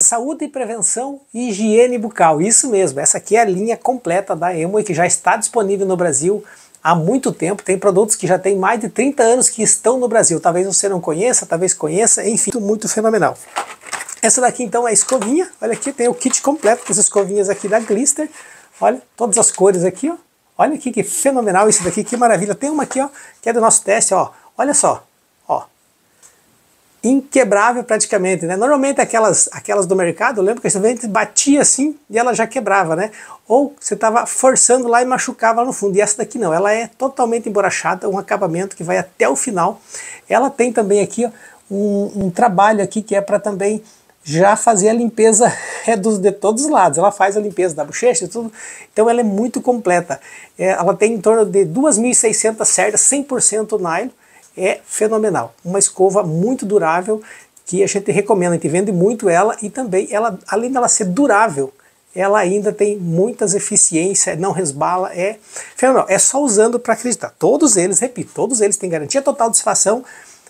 Saúde e prevenção e higiene bucal. Isso mesmo, essa aqui é a linha completa da Emoi que já está disponível no Brasil há muito tempo. Tem produtos que já tem mais de 30 anos que estão no Brasil. Talvez você não conheça, talvez conheça, enfim, muito, muito fenomenal. Essa daqui então é a escovinha. Olha aqui, tem o kit completo com as escovinhas aqui da Glister. Olha, todas as cores aqui, ó. Olha aqui que fenomenal isso daqui, que maravilha. Tem uma aqui, ó, que é do nosso teste, ó. Olha só, inquebrável praticamente, né? Normalmente aquelas, aquelas do mercado, eu lembro que você batia assim e ela já quebrava, né? Ou você estava forçando lá e machucava lá no fundo. E essa daqui não, ela é totalmente emborrachada, um acabamento que vai até o final. Ela tem também aqui um, um trabalho aqui que é para também já fazer a limpeza é dos, de todos os lados. Ela faz a limpeza da bochecha e tudo. Então ela é muito completa. É, ela tem em torno de 2.600 cerdas, 100% nylon é fenomenal. Uma escova muito durável que a gente recomenda, a gente vende muito ela e também ela, além dela ser durável, ela ainda tem muitas eficiências, não resbala, é fenomenal. É só usando para acreditar. Todos eles, repito, todos eles têm garantia total de satisfação,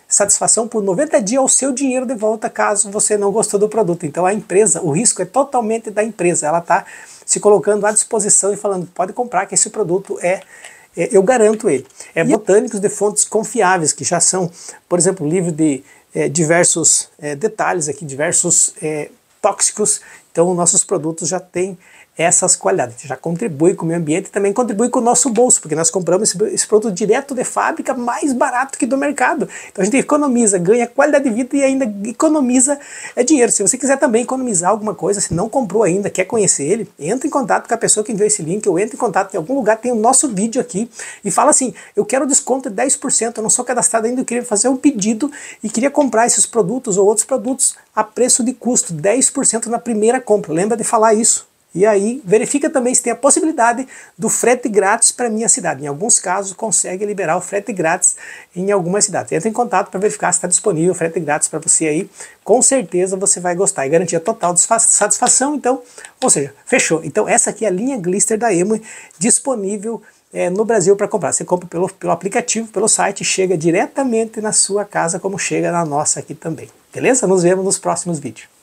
satisfação por 90 dias ao seu dinheiro de volta caso você não gostou do produto. Então a empresa, o risco é totalmente da empresa, ela está se colocando à disposição e falando, pode comprar que esse produto é é, eu garanto ele. É botânicos de fontes confiáveis, que já são, por exemplo, livro de é, diversos é, detalhes aqui, diversos é, tóxicos então, nossos produtos já têm essas qualidades, já contribui com o meio ambiente e também contribui com o nosso bolso, porque nós compramos esse, esse, produto direto de fábrica mais barato que do mercado. Então a gente economiza, ganha qualidade de vida e ainda economiza é, dinheiro. Se você quiser também economizar alguma coisa, se não comprou ainda, quer conhecer ele, entre em contato com a pessoa que enviou esse link, ou entre em contato em algum lugar, tem o nosso vídeo aqui e fala assim: eu quero desconto de 10%, eu não sou cadastrado ainda, eu queria fazer um pedido e queria comprar esses produtos ou outros produtos a preço de custo, 10% na primeira compra. Lembra de falar isso. E aí verifica também se tem a possibilidade do frete grátis para minha cidade. Em alguns casos consegue liberar o frete grátis em algumas cidades. Entra em contato para verificar se está disponível o frete grátis para você aí. Com certeza você vai gostar e garantia total de satisfação. Então, ou seja, fechou. Então essa aqui é a linha Glister da Emo disponível é, no Brasil para comprar. Você compra pelo, pelo aplicativo, pelo site, chega diretamente na sua casa como chega na nossa aqui também. Beleza? Nos vemos nos próximos vídeos.